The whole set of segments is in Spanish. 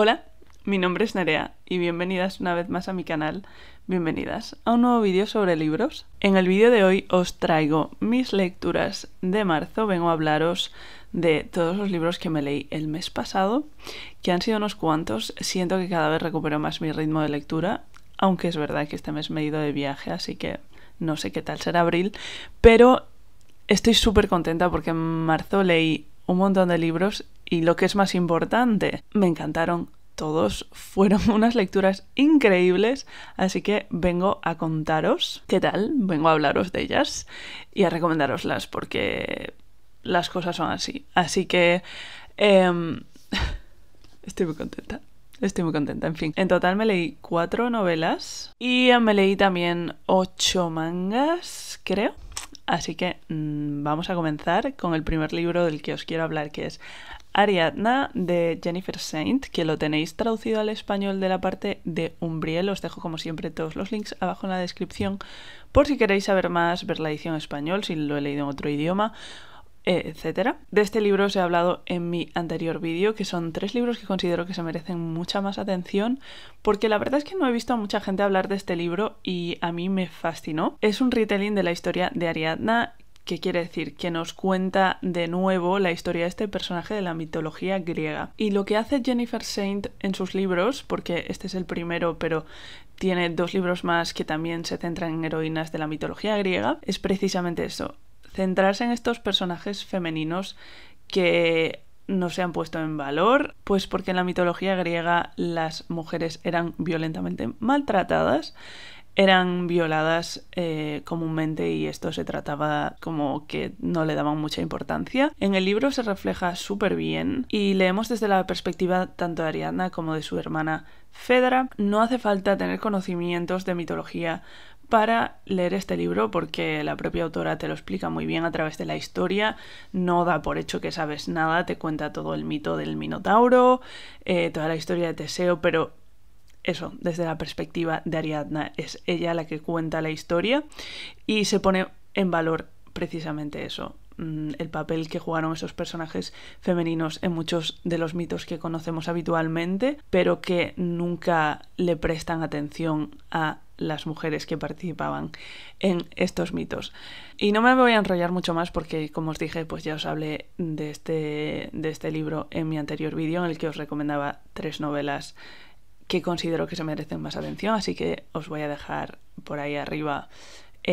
Hola, mi nombre es Nerea y bienvenidas una vez más a mi canal, bienvenidas a un nuevo vídeo sobre libros. En el vídeo de hoy os traigo mis lecturas de marzo, vengo a hablaros de todos los libros que me leí el mes pasado, que han sido unos cuantos, siento que cada vez recupero más mi ritmo de lectura, aunque es verdad que este mes me he ido de viaje, así que no sé qué tal será abril, pero estoy súper contenta porque en marzo leí un montón de libros y lo que es más importante, me encantaron todos fueron unas lecturas increíbles, así que vengo a contaros qué tal, vengo a hablaros de ellas y a recomendaroslas porque las cosas son así. Así que em, estoy muy contenta. Estoy muy contenta, en fin. En total me leí cuatro novelas y me leí también ocho mangas, creo. Así que mm, vamos a comenzar con el primer libro del que os quiero hablar, que es Ariadna de Jennifer Saint, que lo tenéis traducido al español de la parte de Umbriel. Os dejo como siempre todos los links abajo en la descripción por si queréis saber más, ver la edición en español, si lo he leído en otro idioma, eh, etcétera. De este libro os he hablado en mi anterior vídeo, que son tres libros que considero que se merecen mucha más atención, porque la verdad es que no he visto a mucha gente hablar de este libro y a mí me fascinó. Es un retelling de la historia de Ariadna que quiere decir que nos cuenta de nuevo la historia de este personaje de la mitología griega. Y lo que hace Jennifer Saint en sus libros, porque este es el primero, pero tiene dos libros más que también se centran en heroínas de la mitología griega, es precisamente eso, centrarse en estos personajes femeninos que no se han puesto en valor, pues porque en la mitología griega las mujeres eran violentamente maltratadas, eran violadas eh, comúnmente y esto se trataba como que no le daban mucha importancia. En el libro se refleja súper bien y leemos desde la perspectiva tanto de Ariadna como de su hermana Fedra. No hace falta tener conocimientos de mitología para leer este libro porque la propia autora te lo explica muy bien a través de la historia, no da por hecho que sabes nada, te cuenta todo el mito del Minotauro, eh, toda la historia de Teseo, pero eso, desde la perspectiva de Ariadna, es ella la que cuenta la historia y se pone en valor precisamente eso, Mm, el papel que jugaron esos personajes femeninos en muchos de los mitos que conocemos habitualmente, pero que nunca le prestan atención a las mujeres que participaban en estos mitos. Y no me voy a enrollar mucho más porque, como os dije, pues ya os hablé de este, de este libro en mi anterior vídeo en el que os recomendaba tres novelas que considero que se merecen más atención, así que os voy a dejar por ahí arriba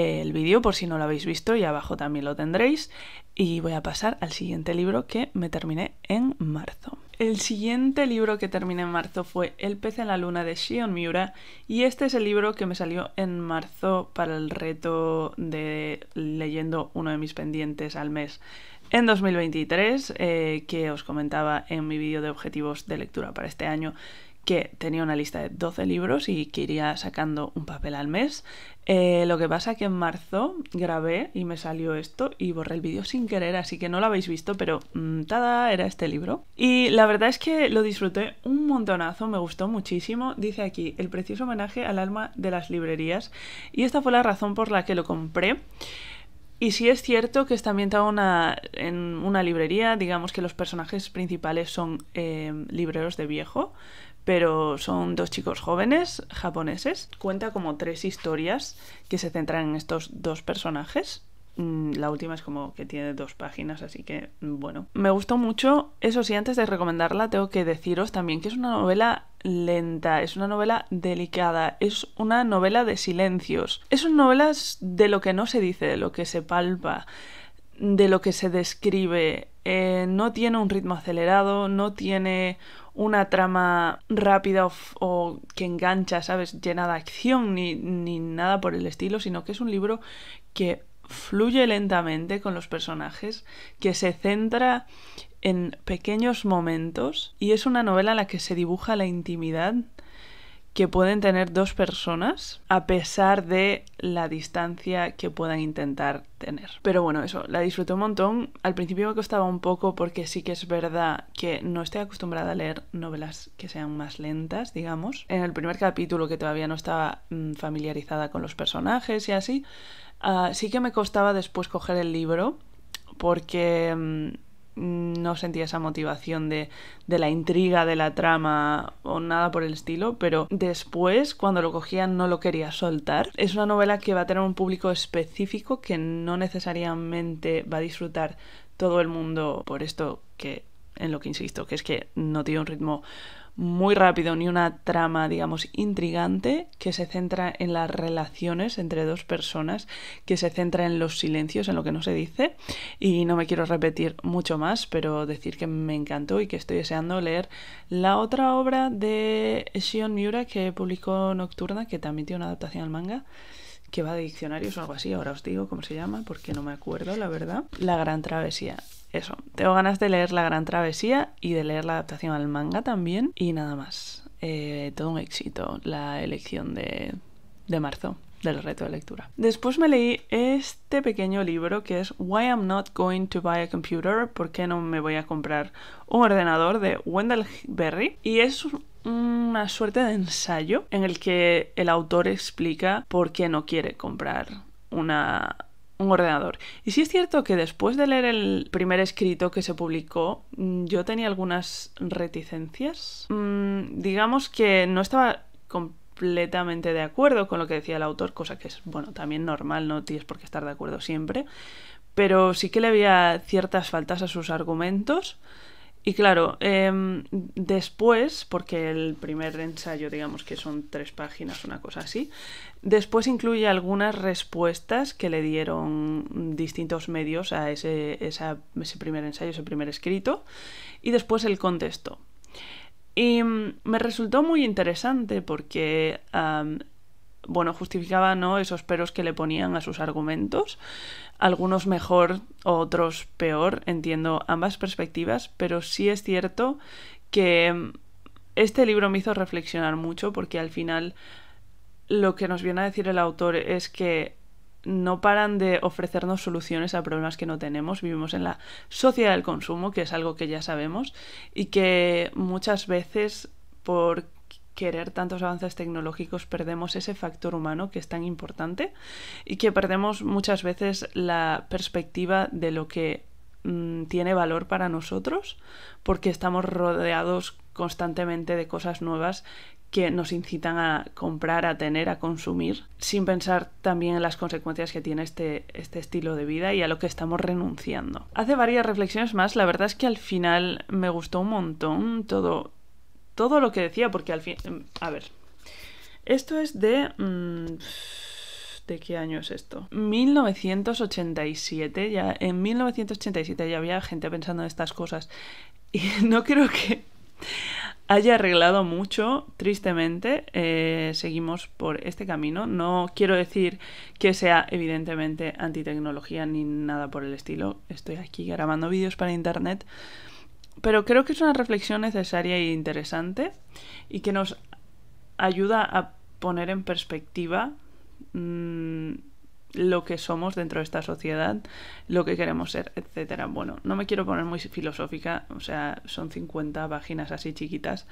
el vídeo por si no lo habéis visto y abajo también lo tendréis. Y voy a pasar al siguiente libro que me terminé en marzo. El siguiente libro que terminé en marzo fue El pez en la luna de Shion Miura y este es el libro que me salió en marzo para el reto de leyendo uno de mis pendientes al mes en 2023 eh, que os comentaba en mi vídeo de objetivos de lectura para este año que tenía una lista de 12 libros y que iría sacando un papel al mes. Eh, lo que pasa que en marzo grabé y me salió esto y borré el vídeo sin querer, así que no lo habéis visto, pero nada, mm, tada, era este libro. Y la verdad es que lo disfruté un montonazo, me gustó muchísimo. Dice aquí, el precioso homenaje al alma de las librerías. Y esta fue la razón por la que lo compré. Y sí es cierto que está ambientado en una librería, digamos que los personajes principales son eh, libreros de viejo, pero son dos chicos jóvenes japoneses. Cuenta como tres historias que se centran en estos dos personajes. Mm, la última es como que tiene dos páginas, así que mm, bueno. Me gustó mucho. Eso sí, antes de recomendarla, tengo que deciros también que es una novela lenta, es una novela delicada, es una novela de silencios. Es una novela de lo que no se dice, de lo que se palpa, de lo que se describe. Eh, no tiene un ritmo acelerado, no tiene una trama rápida o, que engancha, ¿sabes? Llena de acción ni, ni nada por el estilo, sino que es un libro que fluye lentamente con los personajes, que se centra en pequeños momentos y es una novela en la que se dibuja la intimidad que pueden tener dos personas a pesar de la distancia que puedan intentar tener. Pero bueno, eso, la disfruté un montón. Al principio me costaba un poco porque sí que es verdad que no estoy acostumbrada a leer novelas que sean más lentas, digamos. En el primer capítulo que todavía no estaba mm, familiarizada con los personajes y así, ah, sí que me costaba después coger el libro porque mm, no sentía esa motivación de, de, la intriga de la trama o nada por el estilo, pero después, cuando lo cogía, no lo quería soltar. Es una novela que va a tener un público específico que no necesariamente va a disfrutar todo el mundo por esto que en lo que insisto, que es que no tiene un ritmo muy rápido ni una trama, digamos, intrigante que se centra en las relaciones entre dos personas, que se centra en los silencios, en lo que no se dice. Y no me quiero repetir mucho más, pero decir que me encantó y que estoy deseando leer la otra obra de Shion Miura que publicó Nocturna, que también tiene una adaptación al manga que va de diccionarios o algo así, ahora os digo cómo se llama, porque no me acuerdo, la verdad. La Gran Travesía eso, tengo ganas de leer La Gran Travesía y de leer la adaptación al manga también y nada más. Eh, todo un éxito la elección de, de marzo del reto de lectura. Después me leí este pequeño libro que es Why I'm Not Going to Buy a Computer, ¿por qué no me voy a comprar un ordenador? de Wendell Berry y es una suerte de ensayo en el que el autor explica por qué no quiere comprar una un ordenador. Y sí es cierto que después de leer el primer escrito que se publicó, mm, yo tenía algunas reticencias. Mm, digamos que no estaba completamente de acuerdo con lo que decía el autor, cosa que es, bueno, también normal, no tienes por qué estar de acuerdo siempre, pero sí que le había ciertas faltas a sus argumentos y claro, em, después, porque el primer ensayo, digamos que son tres páginas, una cosa así, después incluye algunas respuestas que le dieron distintos medios a ese, ese primer ensayo, ese primer escrito, y después el contexto. Y mm, me resultó muy interesante porque bueno, justificaba ¿no? esos peros que le ponían a sus argumentos, algunos mejor, otros peor, entiendo ambas perspectivas, pero sí es cierto que mm, este libro me hizo reflexionar mucho porque al final lo que nos viene a decir el autor es que no paran de ofrecernos soluciones a problemas que no tenemos. Vivimos en la sociedad del consumo, que es algo que ya sabemos, y que muchas veces por querer tantos avances tecnológicos perdemos ese factor humano que es tan importante y que perdemos muchas veces la perspectiva de lo que mm, tiene valor para nosotros porque estamos rodeados constantemente de cosas nuevas que nos incitan a comprar, a tener, a consumir, sin pensar también en las consecuencias que tiene este, este estilo de vida y a lo que estamos renunciando. Hace varias reflexiones más, la verdad es que al final me gustó un montón todo todo lo que decía, porque al fin... Em, a ver. Esto es de... Mm, ¿De qué año es esto? 1987. Ya, en 1987 ya había gente pensando en estas cosas. Y no creo que haya arreglado mucho, tristemente. Eh, seguimos por este camino. No quiero decir que sea evidentemente antitecnología ni nada por el estilo. Estoy aquí grabando vídeos para internet. Pero creo que es una reflexión necesaria e interesante y que nos ayuda a poner en perspectiva mm, lo que somos dentro de esta sociedad, lo que queremos ser, etc. Bueno, no me quiero poner muy filosófica, o sea, son 50 páginas así chiquitas,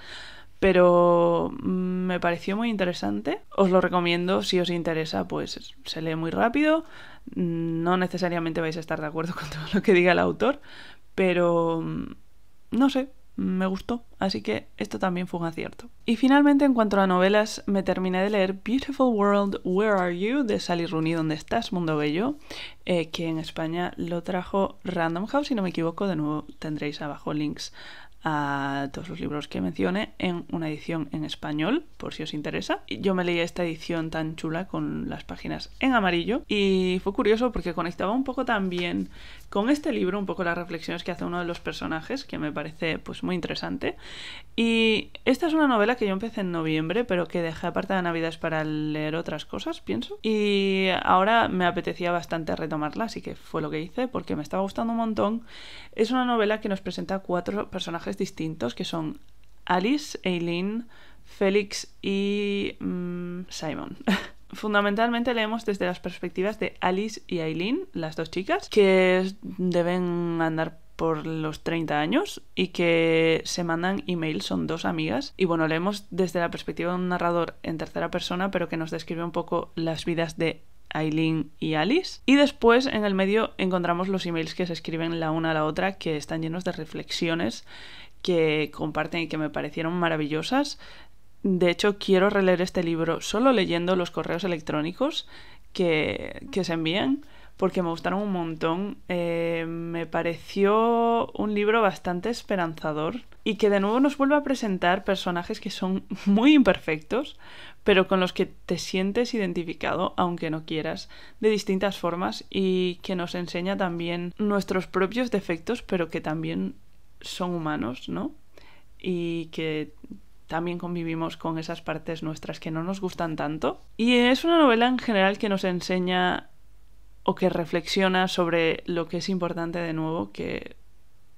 pero mm, me pareció muy interesante. Os lo recomiendo, si os interesa, pues se lee muy rápido, mm, no necesariamente vais a estar de acuerdo con todo lo que diga el autor, pero no sé, me gustó, así que esto también fue un acierto. Y finalmente, en cuanto a novelas, me terminé de leer Beautiful World, Where Are You? de Sally Rooney, ¿Dónde estás, Mundo Bello? Eh, que en España lo trajo Random House, si no me equivoco, de nuevo tendréis abajo links a todos los libros que mencioné en una edición en español, por si os interesa. Yo me leí esta edición tan chula con las páginas en amarillo y fue curioso porque conectaba un poco también con este libro, un poco las reflexiones que hace uno de los personajes, que me parece pues muy interesante. Y esta es una novela que yo empecé en noviembre, pero que dejé aparte de Navidades para leer otras cosas, pienso. Y ahora me apetecía bastante retomarla, así que fue lo que hice, porque me estaba gustando un montón. Es una novela que nos presenta cuatro personajes distintos, que son Alice, Eileen, Félix y mm, Simon. Fundamentalmente leemos desde las perspectivas de Alice y Aileen, las dos chicas, que deben andar por los 30 años y que se mandan emails, son dos amigas. Y bueno, leemos desde la perspectiva de un narrador en tercera persona, pero que nos describe un poco las vidas de Aileen y Alice. Y después en el medio encontramos los emails que se escriben la una a la otra, que están llenos de reflexiones que comparten y que me parecieron maravillosas. De hecho, quiero releer este libro solo leyendo los correos electrónicos que, se envían, porque me gustaron un montón. Eh, me pareció un libro bastante esperanzador y que de nuevo nos vuelve a presentar personajes que son muy imperfectos, pero con los que te sientes identificado, aunque no quieras, de distintas formas y que nos enseña también nuestros propios defectos, pero que también son humanos, ¿no? Y que también convivimos con esas partes nuestras que no nos gustan tanto. Y es una novela en general que nos enseña o que reflexiona sobre lo que es importante de nuevo, que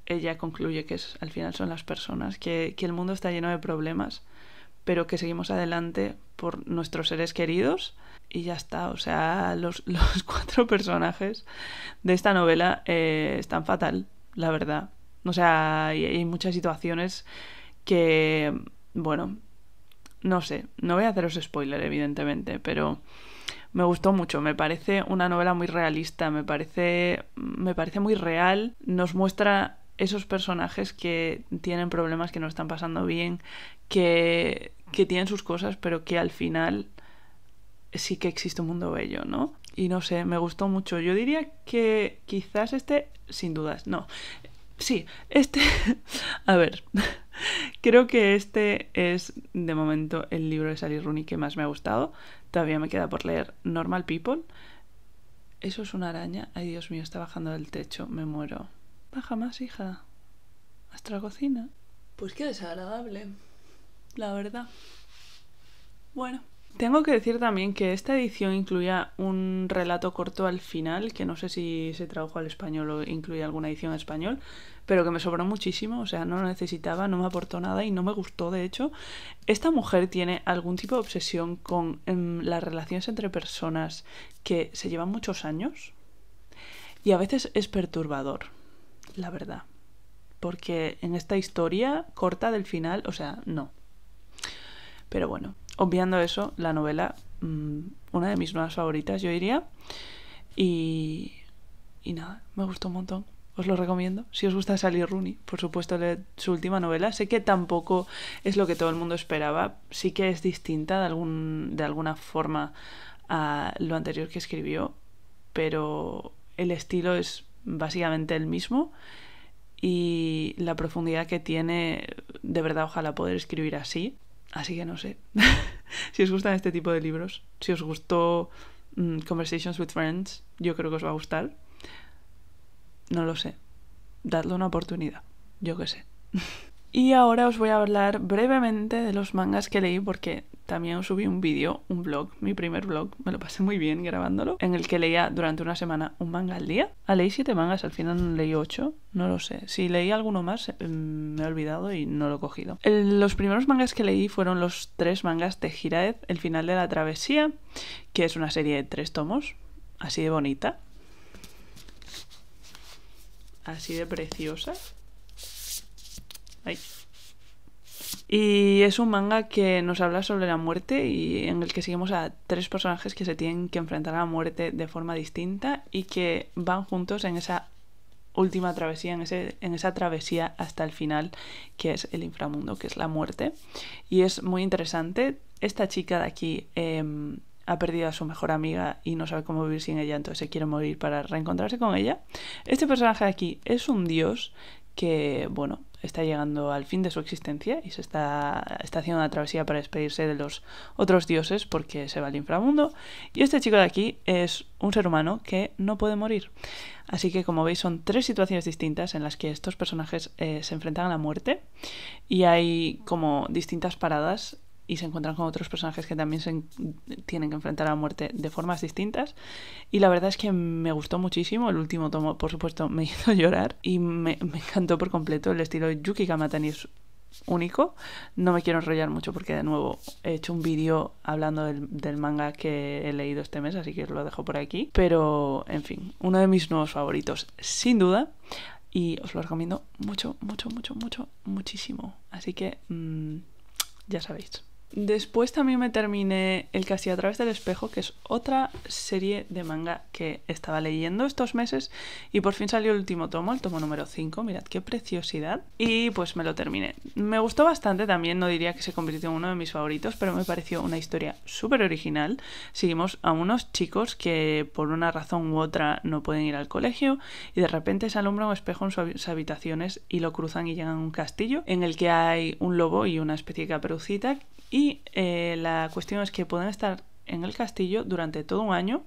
ella concluye que es, al final son las personas, que, el mundo está lleno de problemas, pero que seguimos adelante por nuestros seres queridos y ya está. O sea, los, cuatro personajes de esta novela eh, están fatal, la verdad. O sea, hay muchas situaciones que bueno, no sé, no voy a haceros spoiler, evidentemente, pero me gustó mucho, me parece una novela muy realista, me parece, me parece muy real, nos muestra esos personajes que tienen problemas, que no están pasando bien, que, que tienen sus cosas, pero que al final sí que existe un mundo bello, ¿no? Y no sé, me gustó mucho. Yo diría que quizás este, sin dudas, no. Sí, este... a ver, creo que este es de momento el libro de Sally Rooney que más me ha gustado. Todavía me queda por leer Normal People. Eso es una araña. Ay, Dios mío, está bajando del techo. Me muero. Baja más, hija. Hasta la cocina. Pues qué desagradable. La verdad. Bueno. Tengo que decir también que esta edición incluía un relato corto al final, que no sé si se tradujo al español o incluía alguna edición en español, pero que me sobró muchísimo, o sea, no lo necesitaba, no me aportó nada y no me gustó, de hecho. Esta mujer tiene algún tipo de obsesión con em, las relaciones entre personas que se llevan muchos años y a veces es perturbador, la verdad. Porque en esta historia corta del final, o sea, no. Pero bueno, obviando eso, la novela, mm, una de mis nuevas favoritas, yo diría. Y, y nada, me gustó un montón. Os lo recomiendo. Si os gusta Sally Rooney, por supuesto, leed su última novela. Sé que tampoco es lo que todo el mundo esperaba. Sí que es distinta de, algún, de alguna forma a lo anterior que escribió. Pero el estilo es básicamente el mismo. Y la profundidad que tiene, de verdad, ojalá poder escribir así. Así que no sé. si os gustan este tipo de libros, si os gustó mm, Conversations with Friends, yo creo que os va a gustar. No lo sé. Dadle una oportunidad. Yo qué sé. Y ahora os voy a hablar brevemente de los mangas que leí porque también subí un vídeo, un blog, mi primer blog, me lo pasé muy bien grabándolo, en el que leía durante una semana un manga al día. a ah, leí siete mangas, al final leí ocho, no lo sé. Si leí alguno más, eh, me he olvidado y no lo he cogido. los primeros mangas que leí fueron los tres mangas de Giraed, El final de la travesía, que es una serie de tres tomos, así de bonita, así de preciosa. Y es un manga que nos habla sobre la muerte y en el que seguimos a tres personajes que se tienen que enfrentar a la muerte de forma distinta y que van juntos en esa última travesía, en, ese, en esa travesía hasta el final, que es el inframundo, que es la muerte. Y es muy interesante. Esta chica de aquí em, ha perdido a su mejor amiga y no sabe cómo vivir sin ella, entonces se quiere morir para reencontrarse con ella. Este personaje de aquí es un dios que, bueno, está llegando al fin de su existencia y se está, está haciendo una travesía para despedirse de los otros dioses porque se va al inframundo. Y este chico de aquí es un ser humano que no puede morir. Así que como veis son tres situaciones distintas en las que estos personajes eh, se enfrentan a la muerte y hay como distintas paradas y se encuentran con otros personajes que también se tienen que enfrentar a la muerte de formas distintas. Y la verdad es que me gustó muchísimo. El último tomo, por supuesto, me hizo llorar y me, encantó por completo el estilo Yuki Kamatani. Es único. No me quiero enrollar mucho porque, de nuevo, he hecho un vídeo hablando del, manga que he leído este mes, así que lo dejo por aquí. Pero, en fin, uno de mis nuevos favoritos, sin duda. Y os lo recomiendo mucho, mucho, mucho, mucho, muchísimo. Así que, mm, ya sabéis. Después también me terminé El Casi a través del espejo, que es otra serie de manga que estaba leyendo estos meses y por fin salió el último tomo, el tomo número 5, mirad qué preciosidad. Y pues me lo terminé. Me gustó bastante también, no diría que se convirtió en uno de mis favoritos, pero me pareció una historia súper original. Seguimos a unos chicos que por una razón u otra no pueden ir al colegio y de repente se alumbra un espejo en sus habitaciones y lo cruzan y llegan a un castillo en el que hay un lobo y una especie de caperucita y eh, la cuestión es que pueden estar en el castillo durante todo un año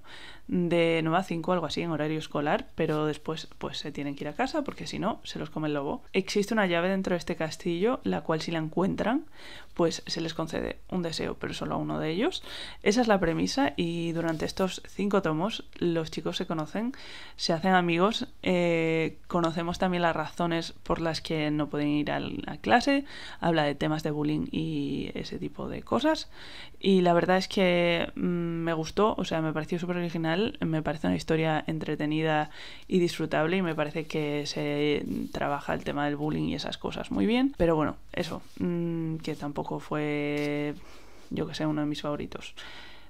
de 9 a 5, algo así, en horario escolar, pero después pues se tienen que ir a casa porque si no, se los come el lobo. Existe una llave dentro de este castillo, la cual si la encuentran, pues se les concede un deseo, pero solo a uno de ellos. Esa es la premisa y durante estos cinco tomos los chicos se conocen, se hacen amigos, eh, conocemos también las razones por las que no pueden ir a la clase, habla de temas de bullying y ese tipo de cosas. Y la verdad es que mm, me gustó, o sea, me pareció súper original me parece una historia entretenida y disfrutable y me parece que se trabaja el tema del bullying y esas cosas muy bien. Pero bueno, eso, mm, que tampoco fue, yo que sé, uno de mis favoritos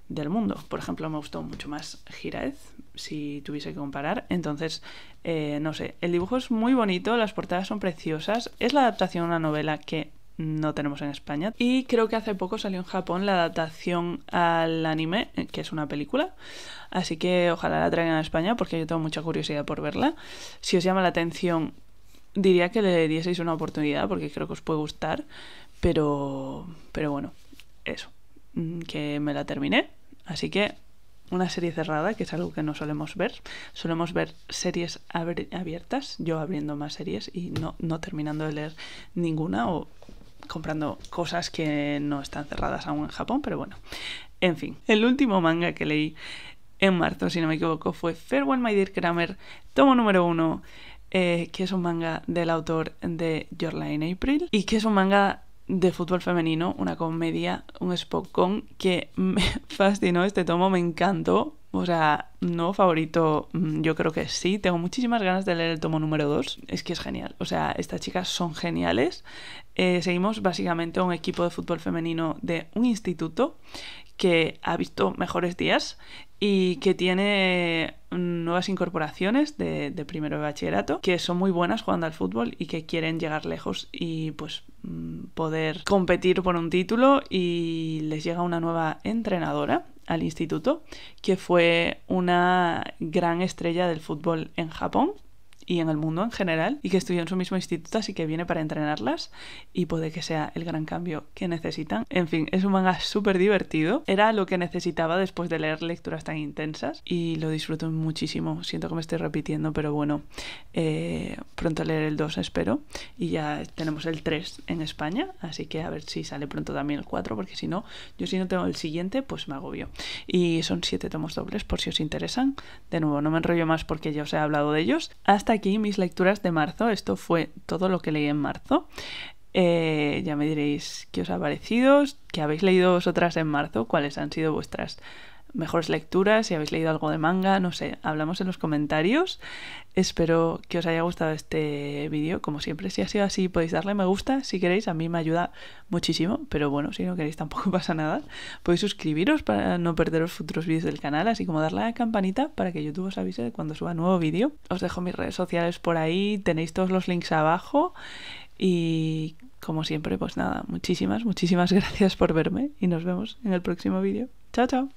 del mundo. Por ejemplo, me gustó mucho más Giraez, si tuviese que comparar. Entonces, eh, no sé, el dibujo es muy bonito, las portadas son preciosas. Es la adaptación a una novela que no tenemos en España. Y creo que hace poco salió en Japón la adaptación al anime, eh, que es una película. Así que ojalá la traigan a España porque yo tengo mucha curiosidad por verla. Si os llama la atención, diría que le dieseis una oportunidad porque creo que os puede gustar. Pero, pero bueno, eso. Mm, que me la terminé. Así que una serie cerrada, que es algo que no solemos ver. Solemos ver series abiertas, yo abriendo más series y no, no terminando de leer ninguna o comprando cosas que no están cerradas aún en Japón, pero bueno. En fin, el último manga que leí en marzo, si no me equivoco, fue Farewell My Dear Kramer, tomo número uno, eh, que es un manga del autor de Your Line April, y que es un manga de fútbol femenino, una comedia, un con, que me fascinó este tomo, me encantó, o sea, no favorito, mm, yo creo que sí. Tengo muchísimas ganas de leer el tomo número 2. Es que es genial. O sea, estas chicas son geniales. Eh, seguimos básicamente un equipo de fútbol femenino de un instituto que ha visto mejores días y que tiene mm, nuevas incorporaciones de, de, primero de bachillerato que son muy buenas jugando al fútbol y que quieren llegar lejos y pues mm, poder competir por un título y les llega una nueva entrenadora al instituto, que fue una gran estrella del fútbol en Japón y en el mundo en general y que estudió en su mismo instituto, así que viene para entrenarlas y puede que sea el gran cambio que necesitan. En fin, es un manga súper divertido, era lo que necesitaba después de leer lecturas tan intensas y lo disfruto muchísimo. Siento que me estoy repitiendo, pero bueno, eh, pronto leer el 2 espero y ya tenemos el 3 en España, así que a ver si sale pronto también el 4 porque si no, yo si no tengo el siguiente pues me agobio. Y son 7 tomos dobles por si os interesan. De nuevo, no me enrollo más porque ya os he hablado de ellos. Hasta aquí mis lecturas de marzo. Esto fue todo lo que leí en marzo. Eh, ya me diréis qué os ha parecido, qué habéis leído vosotras en marzo, cuáles han sido vuestras mejores lecturas, si habéis leído algo de manga, no sé, hablamos en los comentarios. Espero que os haya gustado este vídeo, como siempre, si ha sido así podéis darle me gusta, si queréis, a mí me ayuda muchísimo, pero bueno, si no queréis tampoco pasa nada. Podéis suscribiros para no perderos futuros vídeos del canal, así como darle a la campanita para que YouTube os avise de cuando suba nuevo vídeo. Os dejo mis redes sociales por ahí, tenéis todos los links abajo y como siempre, pues nada, muchísimas, muchísimas gracias por verme y nos vemos en el próximo vídeo. Ciao, ciao.